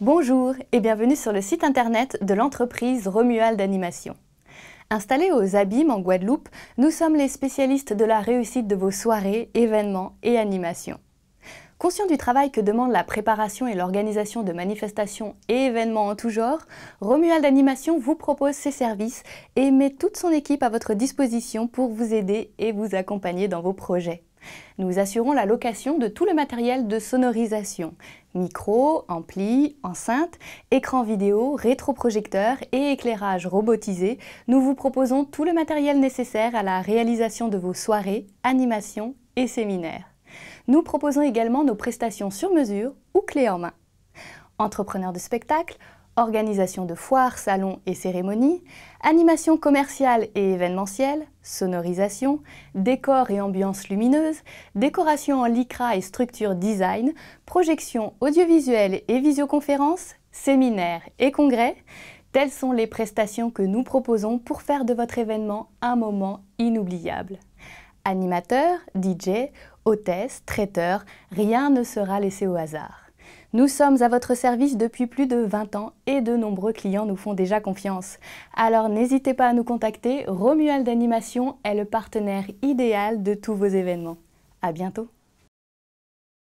Bonjour et bienvenue sur le site internet de l'entreprise Romuald Animation. Installés aux Abîmes en Guadeloupe, nous sommes les spécialistes de la réussite de vos soirées, événements et animations. Conscient du travail que demande la préparation et l'organisation de manifestations et événements en tout genre, Romuald Animation vous propose ses services et met toute son équipe à votre disposition pour vous aider et vous accompagner dans vos projets. Nous assurons la location de tout le matériel de sonorisation, micro, ampli, enceinte, écran vidéo, rétroprojecteur et éclairage robotisé. Nous vous proposons tout le matériel nécessaire à la réalisation de vos soirées, animations et séminaires. Nous proposons également nos prestations sur mesure ou clé en main. Entrepreneur de spectacle, organisation de foires, salons et cérémonies, animation commerciale et événementielle, sonorisation, décor et ambiance lumineuse, décoration en lycra et structure design, projection audiovisuelle et visioconférence, séminaires et congrès, telles sont les prestations que nous proposons pour faire de votre événement un moment inoubliable. Animateur, DJ, hôtesse, traiteur, rien ne sera laissé au hasard. Nous sommes à votre service depuis plus de 20 ans et de nombreux clients nous font déjà confiance. Alors n'hésitez pas à nous contacter, Romuald Animation est le partenaire idéal de tous vos événements. À bientôt